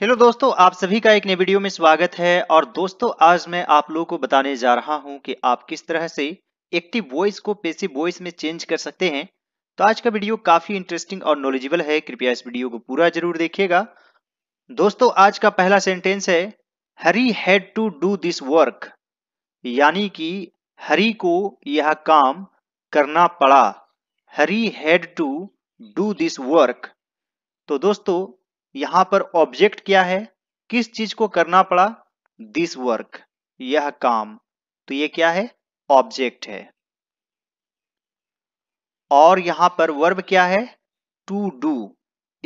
Hello दोस्तों आप सभी का एक नए वीडियो में स्वागत है और दोस्तों आज मैं आप लोगों को बताने जा रहा हूं कि आप किस तरह से एक्टिव वॉइस को पेसिव वॉइस में चेंज कर सकते हैं तो आज का वीडियो काफी इंटरेस्टिंग और नॉलेजेबल है कृपया इस वीडियो को पूरा जरूर देखिएगा दोस्तों आज का पहला सेंटेंस है Hari had to do this work यानी कि हरी को यह काम करना पड़ा Hari had to do this work तो दोस्तों यहां पर ऑब्जेक्ट क्या है किस चीज को करना पड़ा दिस वर्क यह काम तो ये क्या है ऑब्जेक्ट है और यहां पर वर्ब क्या है टू डू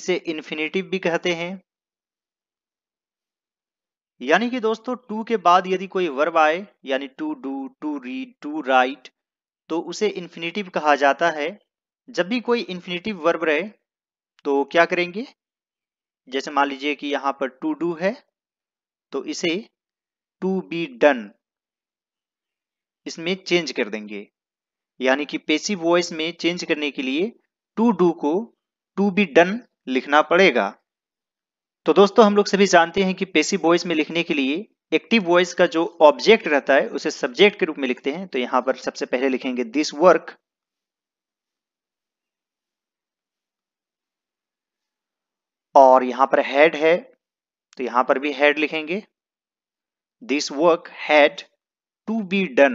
इसे इन्फिनेटिव भी कहते हैं यानी कि दोस्तों टू के बाद यदि कोई वर्ब आए यानी to do to read to write तो उसे इन्फिनेटिव कहा जाता है जब भी कोई इन्फिनेटिव वर्ब रहे तो क्या करेंगे जैसे मान लीजिए कि यहां पर टू डू है तो इसे टू बी डन इसमें चेंज कर देंगे यानी कि पेसिव वॉइस में चेंज करने के लिए टू डू को टू बी डन लिखना पड़ेगा तो दोस्तों हम लोग सभी जानते हैं कि पेसिव वॉइस में लिखने के लिए एक्टिव वॉइस का जो ऑब्जेक्ट रहता है उसे सब्जेक्ट के रूप में लिखते हैं तो यहां पर सबसे पहले लिखेंगे दिस वर्क और यहां पर हेड है तो यहां पर भी हेड लिखेंगे this work had to be done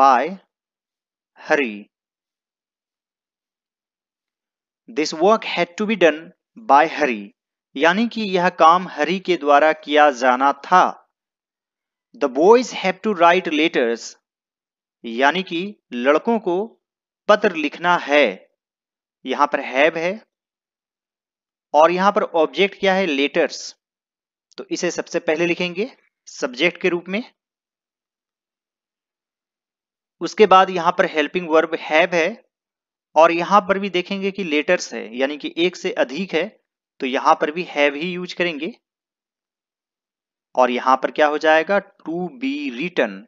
by Hari this work had to be done by Hari यानी कि यह काम हरी के द्वारा किया जाना था the boys have to write letters यानी कि लड़कों को पत्र लिखना है यहां पर हैव है और यहां पर ऑब्जेक्ट क्या है लेटर्स तो इसे सबसे पहले लिखेंगे सब्जेक्ट के रूप में उसके बाद यहां पर हेल्पिंग वर्ब हैव है और यहां पर भी देखेंगे कि लेटर्स है यानी कि एक से अधिक है तो यहां पर भी हैव ही यूज करेंगे और यहां पर क्या हो जाएगा to be written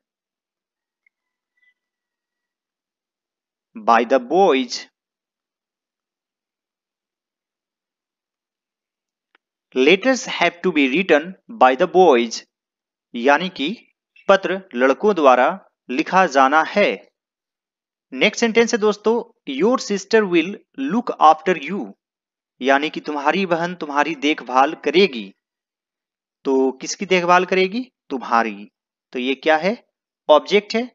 by the boys letters have to be written by the boys यानी कि पत्र लड़कों द्वारा लिखा जाना है नेक्स्ट सेंटेंस है दोस्तों your sister will look after you यानी कि तुम्हारी बहन तुम्हारी देखभाल करेगी तो किसकी देखभाल करेगी तुम्हारी तो ये क्या है ऑब्जेक्ट है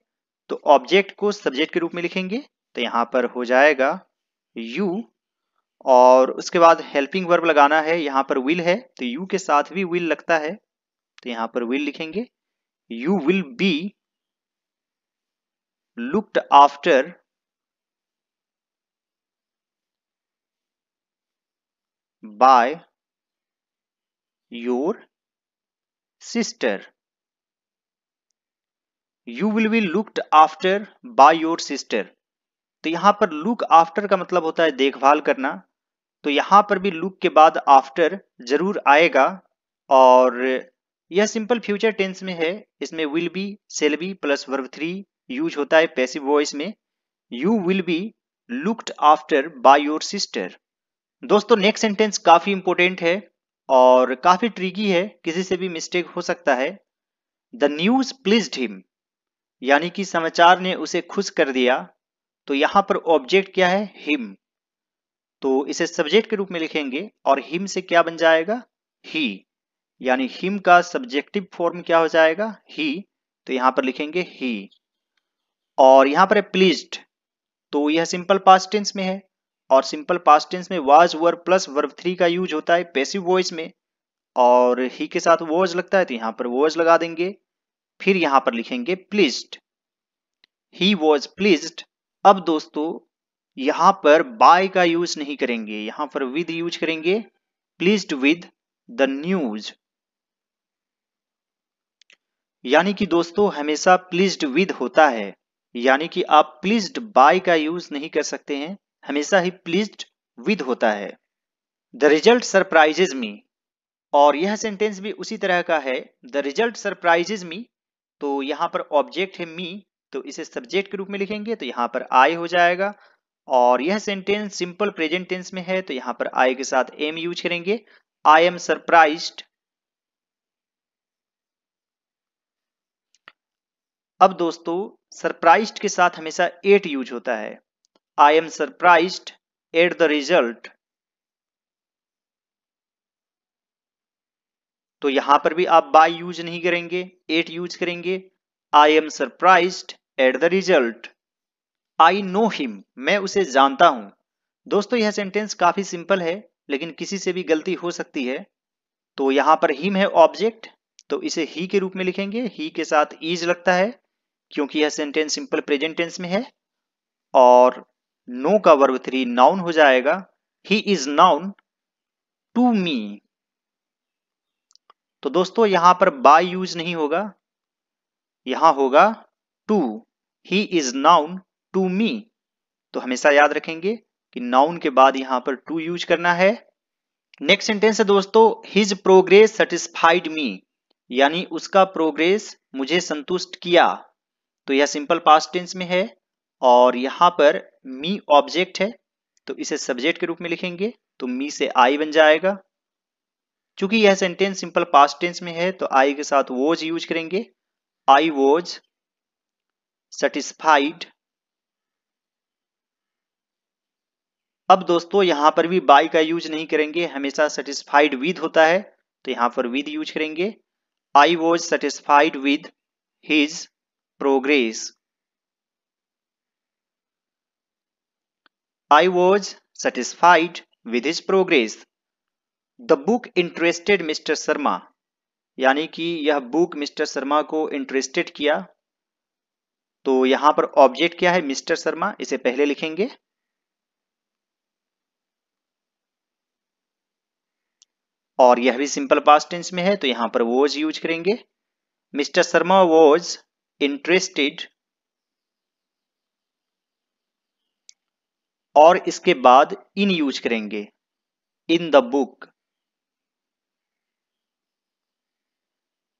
तो ऑब्जेक्ट को सब्जेक्ट के रूप में लिखेंगे तो यहां पर हो जाएगा यू और उसके बाद हेल्पिंग वर्ब लगाना है यहाँ पर विल है तो यू के साथ भी विल लगता है तो यहाँ पर विल लिखेंगे you will be looked after by your sister you will be looked after by your sister तो यहां पर लुक आफ्टर का मतलब होता है देखभाल करना तो यहां पर भी लुक के बाद आफ्टर जरूर आएगा और यह सिंपल फ्यूचर टेंस में है इसमें will be shall be plus verb three use होता है पैसिव वॉइस में you will be looked after by your sister दोस्तों नेक्स्ट सेंटेंस काफी इंपॉर्टेंट है और काफी ट्रिकी है किसी से भी मिस्टेक हो सकता है द न्यूज प्लीज हिम यानी कि समाचार ने उसे खुश कर दिया तो यहां पर ऑब्जेक्ट क्या है हिम तो इसे सब्जेक्ट के रूप में लिखेंगे और हिम से क्या बन जाएगा ही यानी हिम का सब्जेक्टिव फॉर्म क्या हो जाएगा ही तो यहां पर लिखेंगे ही और यहां पर है प्लीज्ड तो यह सिंपल पास्ट टेंस में है और सिंपल पास्ट टेंस में was were plus verb three का यूज होता है पैसिव वॉइस में और ही के साथ वॉज लगता है तो यहां पर वॉज लगा देंगे फिर यहां पर लिखेंगे प्लीज्ड ही वॉज प्लीज्ड अब दोस्तों यहां पर बाय का यूज नहीं करेंगे यहां पर विद यूज करेंगे प्लीज्ड विद द न्यूज यानी कि दोस्तों हमेशा प्लीज्ड विद होता है यानी कि आप प्लीज्ड बाय का यूज नहीं कर सकते हैं हमेशा ही प्लीज्ड विद होता है द रिजल्ट सरप्राइजेज मी और यह सेंटेंस भी उसी तरह का है द रिजल्ट सरप्राइजेज मी तो यहां पर ऑब्जेक्ट है मी तो इसे सब्जेक्ट के रूप में लिखेंगे तो यहां पर आई हो जाएगा और यह सेंटेंस सिंपल प्रेजेंट टेंस में है तो यहां पर आई के साथ एम यूज करेंगे आई एम सरप्राइज अब दोस्तों सरप्राइज के साथ हमेशा एट यूज होता है I am surprise at the result तो यहां पर भी आप बाय यूज नहीं करेंगे एट यूज करेंगे I am surprise at the result I know him मैं उसे जानता हूं दोस्तों यह सेंटेंस काफी सिंपल है लेकिन किसी से भी गलती हो सकती है तो यहां पर हिम है ऑब्जेक्ट तो इसे ही के रूप में लिखेंगे ही के साथ इज लगता है क्योंकि यह सेंटेंस सिंपल प्रेजेंट टेंस में है और नो का वर्ब थ्री नाउन हो जाएगा he is known to me तो दोस्तों यहां पर बाय यूज नहीं होगा यहां होगा to he is known to me तो हमेशा याद रखेंगे कि नाउन के बाद यहां पर टू यूज करना है नेक्स्ट सेंटेंस है दोस्तों हिज प्रोग्रेस सेटिस्फाइड मी यानी उसका प्रोग्रेस मुझे संतुष्ट किया तो यह सिंपल पास्ट टेंस में है और यहां पर मी ऑब्जेक्ट है तो इसे सब्जेक्ट के रूप में लिखेंगे तो मी से आई बन जाएगा चूंकि यह सेंटेंस सिंपल पास्ट टेंस में है तो आई के साथ वोज यूज करेंगे आई वोज सेटिस्फाइड अब दोस्तों यहां पर भी बाई का यूज नहीं करेंगे हमेशा सेटिस्फाइड विद होता है तो यहां पर विद यूज करेंगे I was satisfied with his progress I was satisfied with his progress the book interested Mr Sharma यानी कि यह बुक मिस्टर शर्मा को इंटरेस्टेड किया तो यहां पर ऑब्जेक्ट क्या है मिस्टर शर्मा इसे पहले लिखेंगे और यह भी सिंपल पास्ट टेंस में है तो यहां पर वोज यूज करेंगे मिस्टर शर्मा वॉज इंटरेस्टेड और इसके बाद इन यूज करेंगे in the book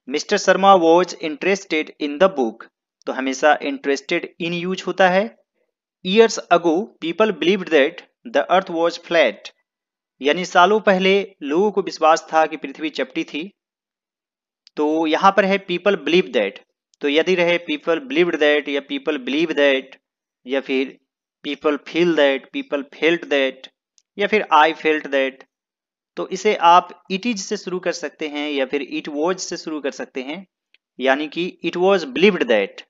Mr Sharma was interested in the book तो हमेशा इंटरेस्टेड इन यूज होता है years ago people believe that the earth was flat यानी सालों पहले लोगों को विश्वास था कि पृथ्वी चपटी थी तो यहां पर है पीपल बिलीव दैट तो यदि रहे पीपल बिलीव दैट या पीपल बिलीव दैट या फिर people feel that people felt that या फिर आई फेल्ट दैट तो इसे आप इट इज से शुरू कर सकते हैं या फिर इट वॉज से शुरू कर सकते हैं यानी कि इट वॉज बिलीव्ड दैट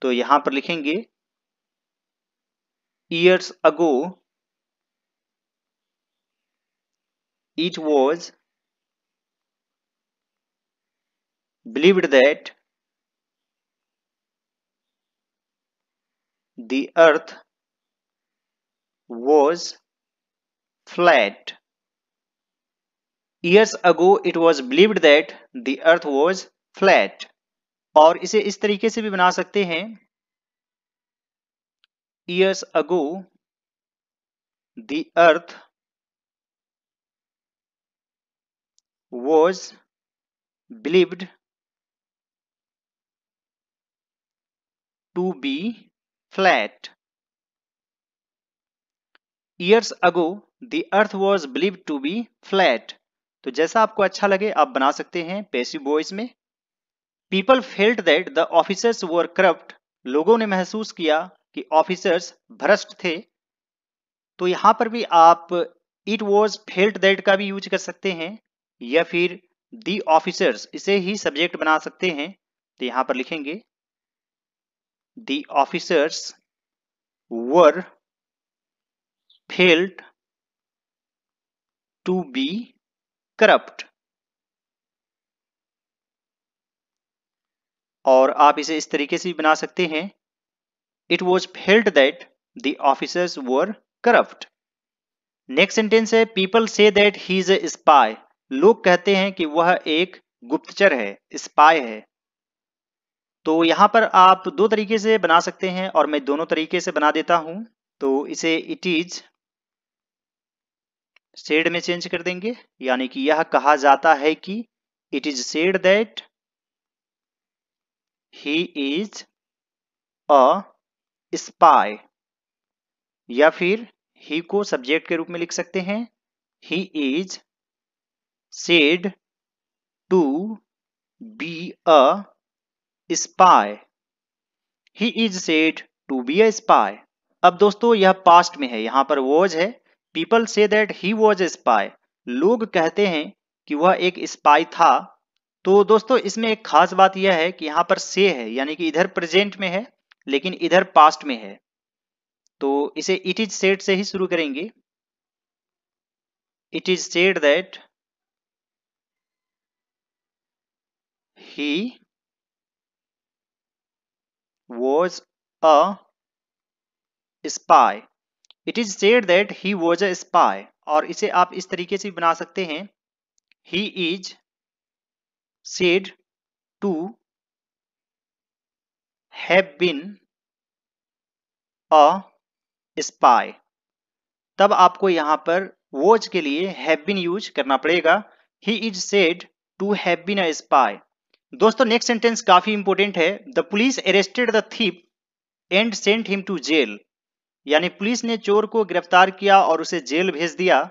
तो यहां पर लिखेंगे years ago It was believed that the earth was flat. Years ago it was believed that the earth was flat. और इसे इस तरीके से भी बना सकते हैं Years ago the earth was believed to be flat. Years ago, the earth was believed to be flat. तो जैसा आपको अच्छा लगे आप बना सकते हैं पेशी बॉयज में people felt that the officers were corrupt लोगों ने महसूस किया कि ऑफिसर्स भ्रष्ट थे तो यहां पर भी आप इट वॉज फेल्ट दैट का भी यूज कर सकते हैं या फिर दी ऑफिसर्स इसे ही सब्जेक्ट बना सकते हैं तो यहां पर लिखेंगे the officers were felt to be corrupt और आप इसे इस तरीके से भी बना सकते हैं it was felt that the officers were corrupt next sentence है people say that he is a spy लोग कहते हैं कि वह एक गुप्तचर है स्पाई है तो यहां पर आप दो तरीके से बना सकते हैं और मैं दोनों तरीके से बना देता हूं तो इसे इट इज सेड में चेंज कर देंगे यानी कि यह कहा जाता है कि it is said that he is a spy या फिर ही को सब्जेक्ट के रूप में लिख सकते हैं he is said to be a spy. He is said to be a spy. अब दोस्तों यह पास्ट में है यहां पर वॉज है people say that he was a spy लोग कहते हैं कि वह एक स्पाई था तो दोस्तों इसमें एक खास बात यह है कि यहां पर से है यानी कि इधर प्रेजेंट में है लेकिन इधर पास्ट में है तो इसे इट इज सेट से ही शुरू करेंगे it is said that he was a spy. It is said that he was a spy और इसे आप इस तरीके से बना सकते हैं he is said to have been a spy तब आपको यहां पर वॉज के लिए हैव बीन यूज करना पड़ेगा he is said to have been a spy दोस्तों नेक्स्ट सेंटेंस काफी इंपोर्टेंट है the police arrested the thief and sent him to jail यानी पुलिस ने चोर को गिरफ्तार किया और उसे जेल भेज दिया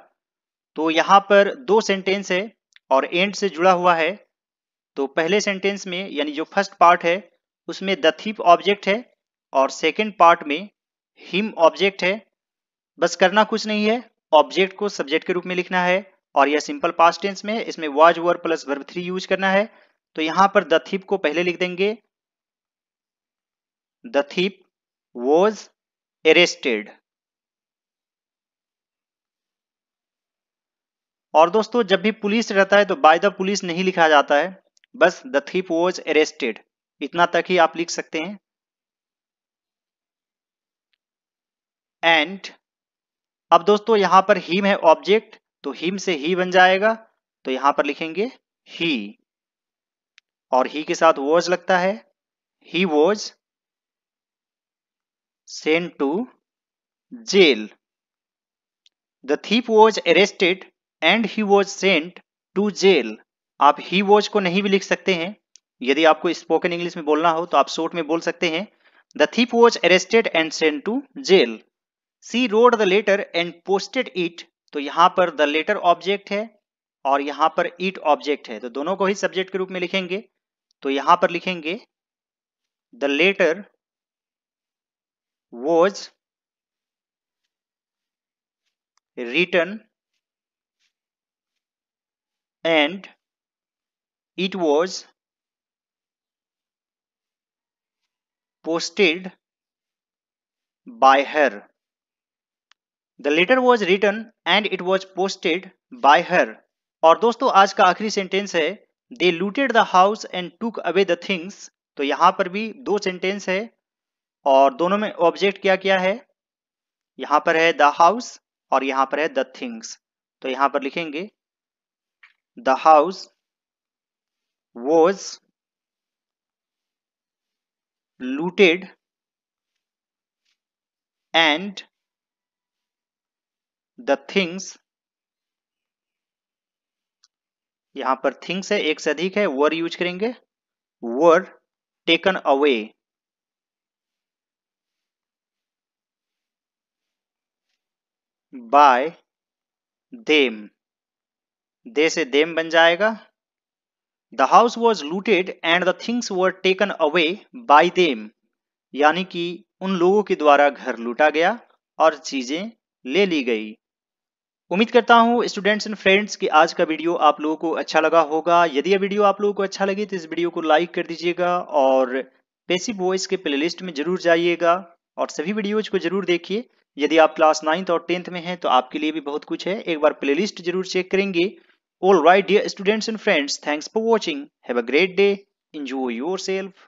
तो यहां पर दो सेंटेंस है और एंड से जुड़ा हुआ है तो पहले सेंटेंस में यानी जो फर्स्ट पार्ट है उसमें द थीप ऑब्जेक्ट है और सेकेंड पार्ट में हिम ऑब्जेक्ट है बस करना कुछ नहीं है ऑब्जेक्ट को सब्जेक्ट के रूप में लिखना है और यह सिंपल पास्ट टेंस में इसमें was verb plus verb three use करना है तो यहां पर द को पहले लिख देंगे द वॉज अरेस्टेड और दोस्तों जब भी पुलिस रहता है तो बाय द पुलिस नहीं लिखा जाता है बस द थीप वॉज अरेस्टेड इतना तक ही आप लिख सकते हैं एंड अब दोस्तों यहां पर हीम है ऑब्जेक्ट तो हीम से ही बन जाएगा तो यहां पर लिखेंगे ही और ही के साथ वॉज लगता है he was sent to jail the thief was arrested and he was sent to jail आप ही वॉज को नहीं भी लिख सकते हैं यदि आपको स्पोकन इंग्लिश में बोलना हो तो आप शोर्ट में बोल सकते हैं the thief was arrested and sent to jail she wrote the letter and posted it तो यहां पर द लेटर ऑब्जेक्ट है और यहां पर इट ऑब्जेक्ट है तो दोनों को ही सब्जेक्ट के रूप में लिखेंगे तो यहां पर लिखेंगे the letter was written and it was posted by her the letter was written and it was posted by her और दोस्तों आज का आखिरी सेंटेंस है they looted the house and took away the things तो यहां पर भी दो सेंटेंस है और दोनों में ऑब्जेक्ट क्या क्या है यहां पर है द हाउस और यहां पर है द थिंग्स तो यहां पर लिखेंगे the house was looted and the things यहां पर थिंग्स है एक से अधिक है वर यूज करेंगे were taken away by them they से देम बन जाएगा the house was looted and the things were taken away by them यानी कि उन लोगों के द्वारा घर लूटा गया और चीजें ले ली गई उम्मीद करता हूँ स्टूडेंट्स एंड फ्रेंड्स कि आज का वीडियो आप लोगों को अच्छा लगा होगा यदि यह वीडियो आप लोगों को अच्छा लगे तो इस वीडियो को लाइक कर दीजिएगा और पेसिव वॉइस के लिस्ट में जरूर जाइएगा और सभी वीडियोज को जरूर देखिए यदि आप क्लास नाइन्थ और टेंथ में हैं तो आपके लिए भी बहुत कुछ है एक बार प्लेलिस्ट जरूर चेक करेंगे all right dear students and friends thanks for watching have a great day your self